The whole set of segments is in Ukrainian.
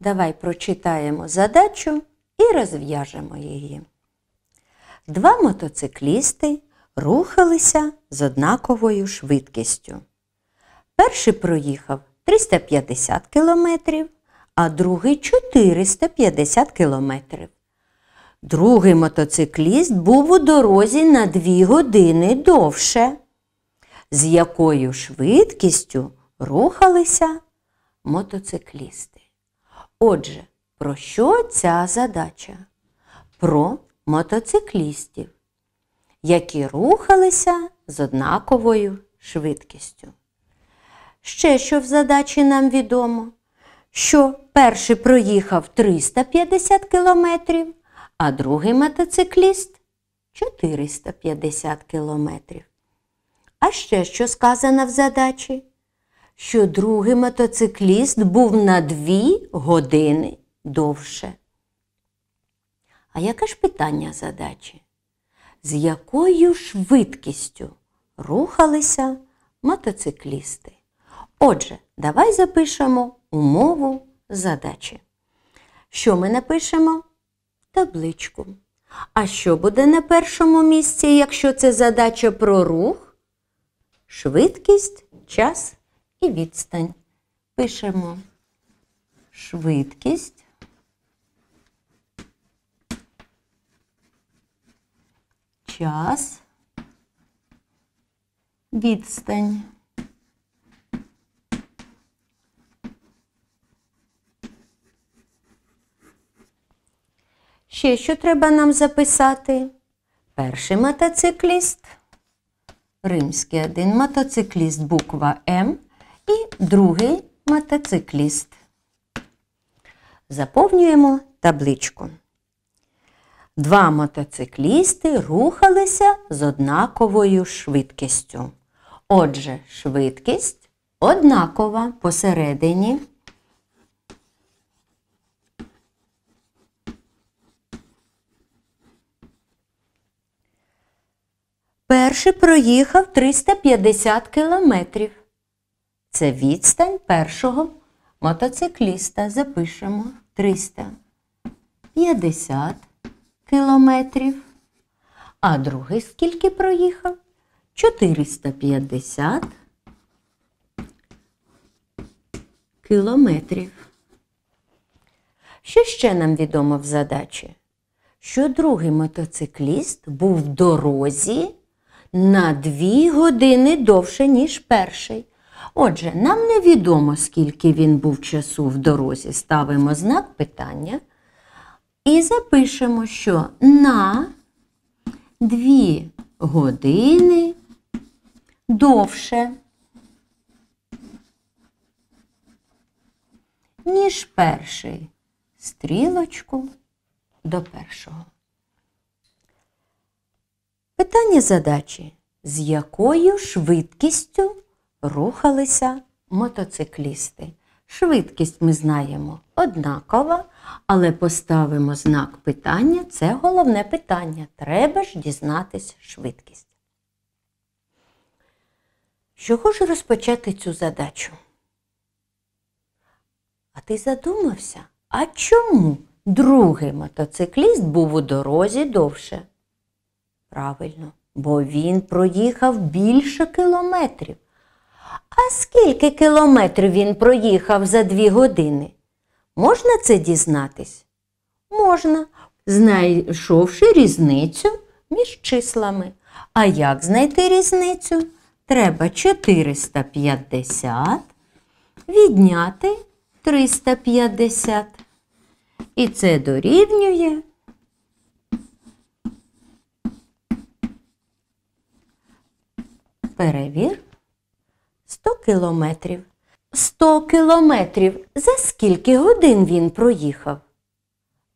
Давай прочитаємо задачу і розв'яжемо її. Два мотоциклісти рухалися з однаковою швидкістю. Перший проїхав 350 км, а другий 450 км. Другий мотоцикліст був у дорозі на дві години довше, з якою швидкістю рухалися мотоциклісти. Отже, про що ця задача? Про мотоциклістів, які рухалися з однаковою швидкістю. Ще що в задачі нам відомо, що перший проїхав 350 кілометрів, а другий мотоцикліст 450 кілометрів. А ще що сказано в задачі? що другий мотоцикліст був на дві години довше. А яке ж питання задачі? З якою швидкістю рухалися мотоциклісти? Отже, давай запишемо умову задачі. Що ми напишемо? Табличку. А що буде на першому місці, якщо це задача про рух? Швидкість, час і відстань. Пишемо швидкість. Час, відстань. Ще що треба нам записати? Перший мотоцикліст, римський один мотоцикліст, буква М і другий мотоцикліст. Заповнюємо табличку. Два мотоциклісти рухалися з однаковою швидкістю. Отже, швидкість однакова посередині. Перший проїхав 350 кілометрів. Це відстань першого мотоцикліста. Запишемо 350 кілометрів. А другий скільки проїхав? 450 кілометрів. Що ще нам відомо в задачі? Що другий мотоцикліст був в дорозі на 2 години довше, ніж перший. Отже, нам невідомо, скільки він був часу в дорозі. Ставимо знак питання і запишемо, що на 2 години довше, ніж перший стрілочку до першого. Питання задачі, з якою швидкістю рухалися мотоциклісти. Швидкість ми знаємо однакова, але поставимо знак питання це головне питання. Треба ж дізнатись швидкість. З чого ж розпочати цю задачу? А ти задумався? А чому другий мотоцикліст був у дорозі довше? Правильно, бо він проїхав більше кілометрів. А скільки кілометрів він проїхав за дві години? Можна це дізнатись? Можна, знайшовши різницю між числами. А як знайти різницю? Треба 450 відняти 350. І це дорівнює Перевір кілометрів. Сто кілометрів за скільки годин він проїхав?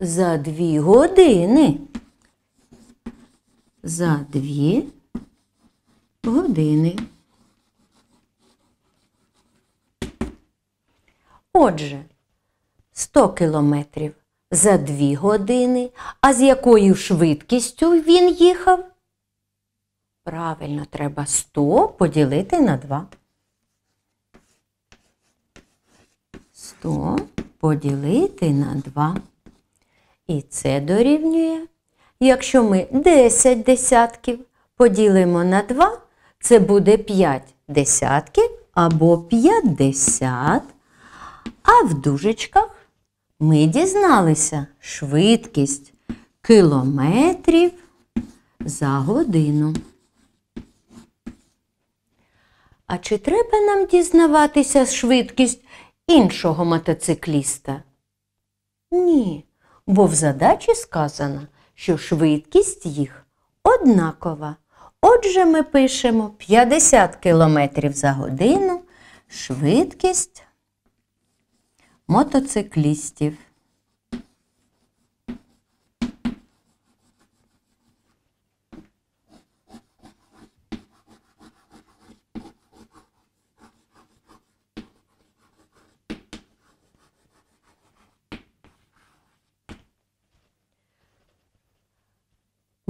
За дві години. За дві години. Отже, сто кілометрів за дві години, а з якою швидкістю він їхав? Правильно, треба 100 поділити на 2. 100 поділити на 2. І це дорівнює. Якщо ми 10 десятків поділимо на 2, це буде 5 десятків або 50. А в дужечках ми дізналися швидкість кілометрів за годину. А чи треба нам дізнаватися швидкість іншого мотоцикліста? Ні, бо в задачі сказано, що швидкість їх однакова. Отже, ми пишемо 50 км за годину швидкість мотоциклістів.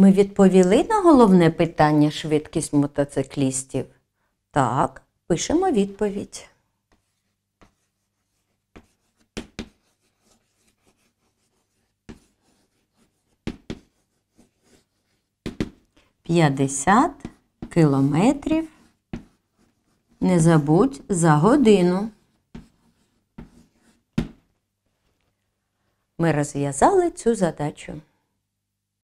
Ми відповіли на головне питання швидкість мотоциклістів? Так, пишемо відповідь. П'ятдесят кілометрів. Не забудь за годину. Ми розв'язали цю задачу.